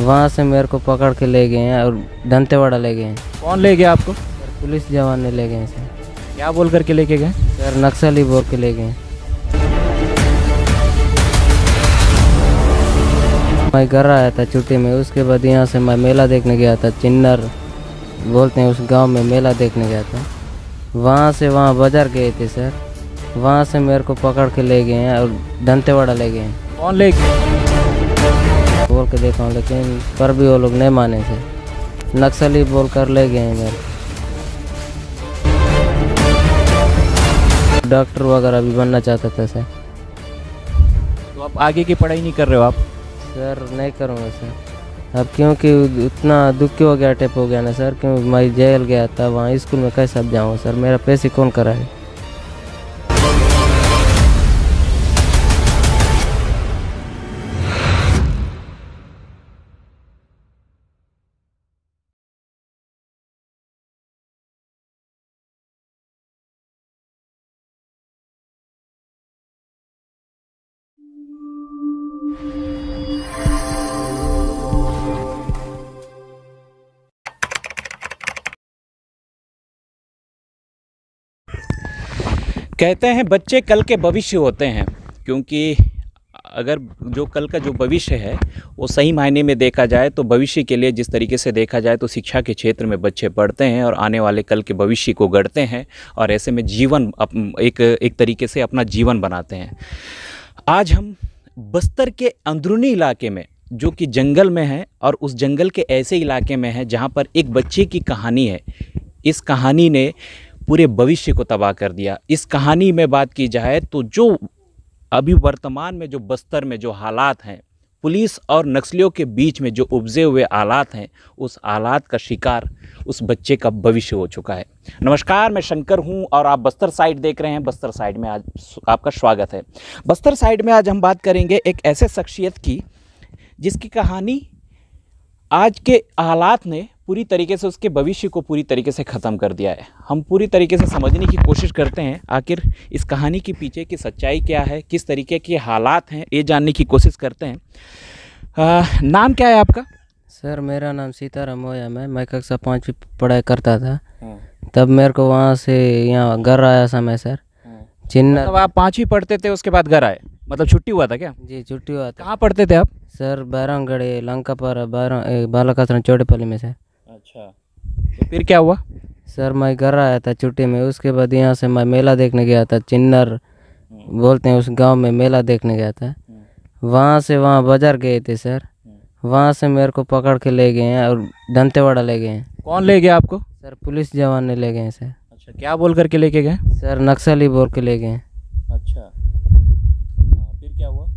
वहाँ से मेरे को पकड़ के ले गए हैं और दंतेवाड़ा ले गए हैं कौन ले गया आपको पुलिस जवान ने ले गए हैं सर क्या बोल करके लेके गए सर नक्सली बोल के ले गए मैं घर आया था छुट्टी में उसके बाद यहाँ से मैं मेला देखने गया था चिन्नर बोलते हैं उस गांव में मेला देखने गया था वहाँ से वहाँ बाजार गए थे सर वहाँ से मेरे को पकड़ के ले गए हैं और दंतेवाड़ा ले गए हैं कौन ले गए बोल के देखा हूँ लेकिन पर भी वो लोग नहीं माने थे नक्सली बोल कर ले गए इधर डॉक्टर वगैरह भी बनना चाहते थे सर तो आप आगे की पढ़ाई नहीं कर रहे हो आप सर नहीं करूँगा सर अब क्योंकि इतना दुखी हो गया टेप हो गया ना सर क्यों मैं जेल गया था वहाँ स्कूल में कैसे अब जाऊँ सर मेरा पैसे कौन कराए कहते हैं बच्चे कल के भविष्य होते हैं क्योंकि अगर जो कल का जो भविष्य है वो सही मायने में देखा जाए तो भविष्य के लिए जिस तरीके से देखा जाए तो शिक्षा के क्षेत्र में बच्चे पढ़ते हैं और आने वाले कल के भविष्य को गढ़ते हैं और ऐसे में जीवन अप, एक एक तरीके से अपना जीवन बनाते हैं आज हम बस्तर के अंदरूनी इलाके में जो कि जंगल में है और उस जंगल के ऐसे इलाके में है जहाँ पर एक बच्चे की कहानी है इस कहानी ने पूरे भविष्य को तबाह कर दिया इस कहानी में बात की जाए तो जो अभी वर्तमान में जो बस्तर में जो हालात हैं पुलिस और नक्सलियों के बीच में जो उपजे हुए आलात हैं उस आलात का शिकार उस बच्चे का भविष्य हो चुका है नमस्कार मैं शंकर हूं और आप बस्तर साइड देख रहे हैं बस्तर साइड में आज आपका स्वागत है बस्तर साइड में आज हम बात करेंगे एक ऐसे शख्सियत की जिसकी कहानी आज के हालात ने पूरी तरीके से उसके भविष्य को पूरी तरीके से ख़त्म कर दिया है हम पूरी तरीके से समझने की कोशिश करते हैं आखिर इस कहानी के पीछे की सच्चाई क्या है किस तरीके के हालात हैं ये जानने की कोशिश करते हैं आ, नाम क्या है आपका सर मेरा नाम सीताराम मोयाम है मैं कक्षा पाँचवीं पढ़ाई करता था हाँ। तब मेरे को वहाँ से यहाँ घर आया समय सर हाँ। चिन्ना मतलब आप पाँचवीं पढ़ते थे उसके बाद घर आए मतलब छुट्टी हुआ था क्या जी छुट्टी हुआ था कहाँ पढ़ते थे आप सर बैरंगढ़ लंका पर बैरम बालाकासरन चौड़ेपल्ली में सर तो फिर क्या हुआ सर मैं घर आया था छुट्टी में उसके बाद यहाँ से मैं मेला देखने गया था चिन्नर बोलते हैं उस गांव में मेला देखने गया था वहाँ से वहाँ बाजार गए थे सर वहाँ से मेरे को पकड़ के ले गए हैं और दंतेवाड़ा ले गए हैं कौन ले गया आपको सर पुलिस जवान ने ले गए हैं सर अच्छा क्या बोल करके लेके गए सर नक्सली बोल के ले गए हैं अच्छा हाँ, फिर क्या हुआ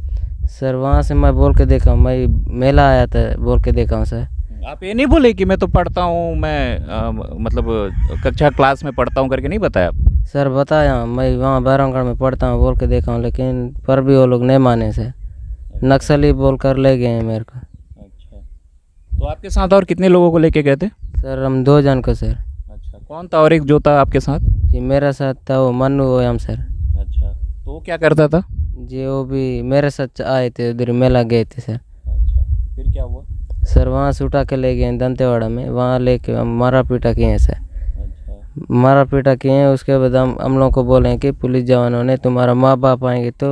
सर वहाँ से मैं बोल के देखा मैं मेला आया था बोल के देखा हूँ सर आप ये नहीं बोले कि मैं तो पढ़ता हूँ मैं आ, मतलब कक्षा क्लास में पढ़ता हूँ करके नहीं बताया सर बताया मैं वहाँ बैरमगढ़ में पढ़ता हूँ बोल के देखा हूँ लेकिन पर भी वो लोग नहीं माने से अच्छा। नक्सली बोल कर ले गए हैं मेरे को अच्छा तो आपके साथ और कितने लोगों को लेके गए थे सर हम दो जन को सर अच्छा कौन था और एक जो था आपके साथ जी मेरा साथ था वो मनु वो हम सर अच्छा तो वो क्या करता था जी वो भी मेरे साथ आए थे उधर मेला गए थे सर अच्छा फिर क्या हुआ सर वहाँ से उठा के ले गए दंतेवाड़ा में वहाँ ले कर हम मारा पीटा किए हैं सर अच्छा। मारा पीटा किए हैं उसके बाद हम हम लोग को बोले कि पुलिस जवानों ने तुम्हारा माँ बाप आएंगे तो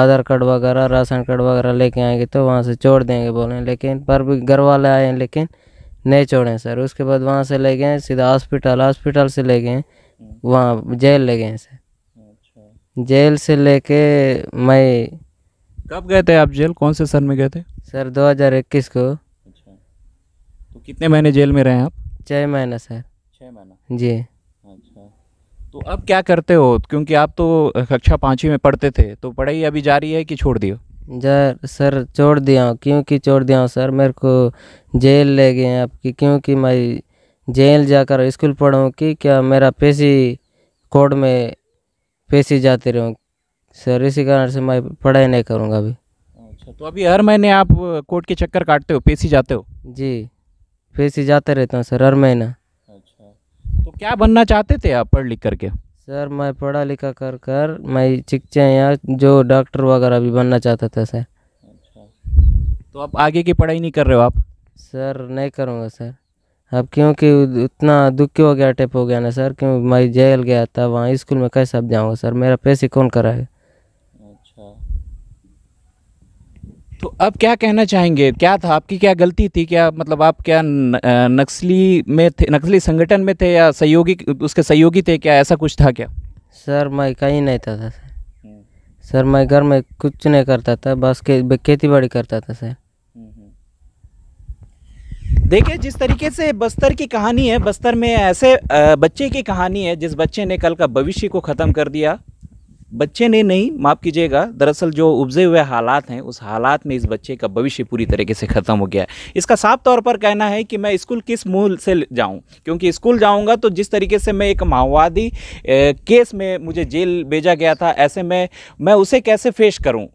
आधार कार्ड वगैरह राशन कार्ड वगैरह लेके आएंगे तो वहाँ से छोड़ देंगे बोले लेकिन पर भी घर वाले आए हैं लेकिन नहीं छोड़ें सर उसके बाद वहाँ से ले गए सीधा हॉस्पिटल हॉस्पिटल से ले गए वहाँ जेल ले गए सर अच्छा। जेल से लेके मैं कब गए थे आप जेल कौन से सन में गए थे सर 2021 को कितने महीने जेल में रहे आप छः महीना सर छः महीना जी अच्छा तो अब क्या करते हो क्योंकि आप तो कक्षा पाँचवीं में पढ़ते थे तो पढ़ाई अभी जारी है कि छोड़ दियो सर छोड़ दिया हूँ क्योंकि छोड़ दिया हूँ सर मेरे को जेल ले गए हैं आपकी क्योंकि मैं जेल जाकर स्कूल पढ़ूँ कि क्या मेरा पेशी कोर्ट में पेशी जाते रहूँ सर इसी कारण से मैं पढ़ाई नहीं करूँगा अभी अच्छा तो अभी हर महीने आप कोर्ट के चक्कर काटते हो पेशी जाते हो जी फिर जाते रहता हूँ सर हर महीना अच्छा तो क्या बनना चाहते थे आप पढ़ लिख करके सर मैं पढ़ा लिखा कर कर मैं चिक्चे या जो डॉक्टर वगैरह भी बनना चाहता था सर अच्छा तो आप आगे की पढ़ाई नहीं कर रहे हो आप सर नहीं करूँगा सर अब क्योंकि उतना दुखी हो गया टेप हो गया ना सर क्यों मैं जेल गया था वहाँ स्कूल में कैसे अब जाऊँगा सर मेरा पैसे कौन कराएगा तो अब क्या कहना चाहेंगे क्या था आपकी क्या गलती थी क्या मतलब आप क्या नक्सली में थे नक्सली संगठन में थे या सहयोगी उसके सहयोगी थे क्या ऐसा कुछ था क्या सर मैं कहीं नहीं था, था सर हम्म। सर मैं घर में कुछ नहीं करता था बस के, खेती बाड़ी करता था सर हम्म, हम्म। देखिए जिस तरीके से बस्तर की कहानी है बस्तर में ऐसे बच्चे की कहानी है जिस बच्चे ने कल का भविष्य को ख़त्म कर दिया बच्चे ने नहीं माफ़ कीजिएगा दरअसल जो उपजे हुए हालात हैं उस हालात में इस बच्चे का भविष्य पूरी तरीके से ख़त्म हो गया है इसका साफ तौर पर कहना है कि मैं स्कूल किस मूल से जाऊं क्योंकि स्कूल जाऊंगा तो जिस तरीके से मैं एक माओवादी केस में मुझे जेल भेजा गया था ऐसे में मैं उसे कैसे फेस करूँ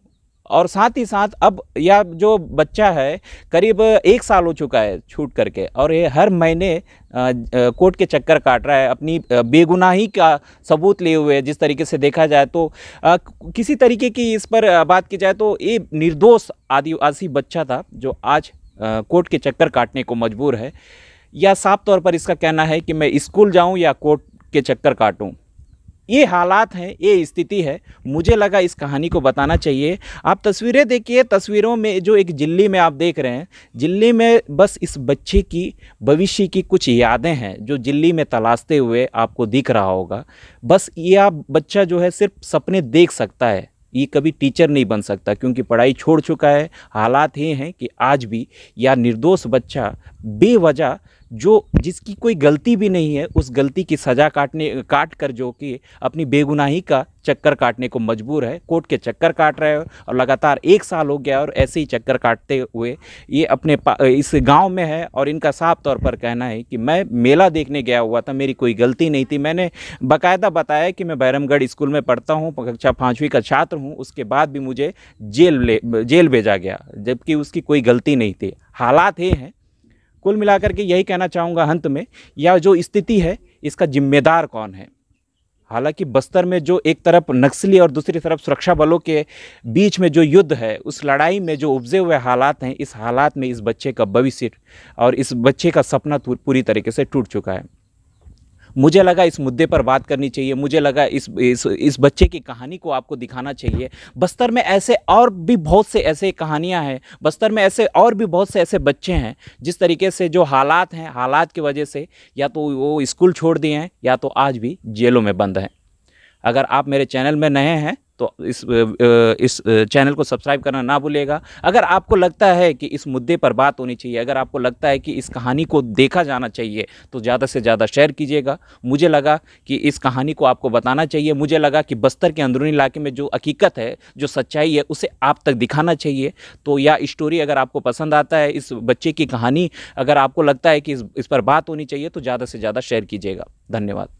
और साथ ही साथ अब यह जो बच्चा है करीब एक साल हो चुका है छूट करके और ये हर महीने कोर्ट के चक्कर काट रहा है अपनी बेगुनाही का सबूत लिए हुए जिस तरीके से देखा जाए तो आ, किसी तरीके की इस पर बात की जाए तो ये निर्दोष आदिवासी बच्चा था जो आज कोर्ट के चक्कर काटने को मजबूर है या साफ तौर पर इसका कहना है कि मैं स्कूल जाऊँ या कोर्ट के चक्कर काटूँ ये हालात हैं ये स्थिति है मुझे लगा इस कहानी को बताना चाहिए आप तस्वीरें देखिए तस्वीरों में जो एक जिल्ली में आप देख रहे हैं जिल्ली में बस इस बच्चे की भविष्य की कुछ यादें हैं जो जिल्ली में तलाशते हुए आपको दिख रहा होगा बस ये आप बच्चा जो है सिर्फ सपने देख सकता है ये कभी टीचर नहीं बन सकता क्योंकि पढ़ाई छोड़ चुका है हालात ये हैं कि आज भी यह निर्दोष बच्चा बेवजह जो जिसकी कोई गलती भी नहीं है उस गलती की सज़ा काटने काट कर जो कि अपनी बेगुनाही का चक्कर काटने को मजबूर है कोर्ट के चक्कर काट रहे हो और लगातार एक साल हो गया और ऐसे ही चक्कर काटते हुए ये अपने इस गांव में है और इनका साफ तौर पर कहना है कि मैं मेला देखने गया हुआ था मेरी कोई गलती नहीं थी मैंने बाकायदा बताया कि मैं बैरमगढ़ स्कूल में पढ़ता हूँ कक्षा पाँचवीं का छात्र हूँ उसके बाद भी मुझे जेल ले जेल भेजा गया जबकि उसकी कोई गलती नहीं थी हालात ये हैं कुल मिलाकर के यही कहना चाहूँगा अंत में या जो स्थिति है इसका जिम्मेदार कौन है हालांकि बस्तर में जो एक तरफ नक्सली और दूसरी तरफ सुरक्षा बलों के बीच में जो युद्ध है उस लड़ाई में जो उपजे हुए हालात हैं इस हालात में इस बच्चे का भविष्य और इस बच्चे का सपना पूरी तरीके से टूट चुका है मुझे लगा इस मुद्दे पर बात करनी चाहिए मुझे लगा इस इस, इस बच्चे की कहानी को आपको दिखाना चाहिए बस्तर में ऐसे और भी बहुत से ऐसे कहानियाँ हैं बस्तर में ऐसे और भी बहुत से ऐसे बच्चे हैं जिस तरीके से जो हालात हैं हालात की वजह से या तो वो स्कूल छोड़ दिए हैं या तो आज भी जेलों में बंद हैं अगर आप मेरे चैनल में नए हैं तो इस इस चैनल को सब्सक्राइब करना ना भूलेगा अगर आपको लगता है कि इस मुद्दे पर बात होनी चाहिए अगर आपको लगता है कि इस कहानी को देखा जाना चाहिए तो ज़्यादा से ज़्यादा शेयर कीजिएगा मुझे लगा कि इस कहानी को आपको बताना चाहिए मुझे लगा कि बस्तर के अंदरूनी इलाके में जो हकीकत है जो सच्चाई है उसे आप तक दिखाना चाहिए तो यह स्टोरी अगर आपको पसंद आता है इस बच्चे की कहानी अगर आपको लगता है कि इस पर बात होनी चाहिए तो ज़्यादा से ज़्यादा शेयर कीजिएगा धन्यवाद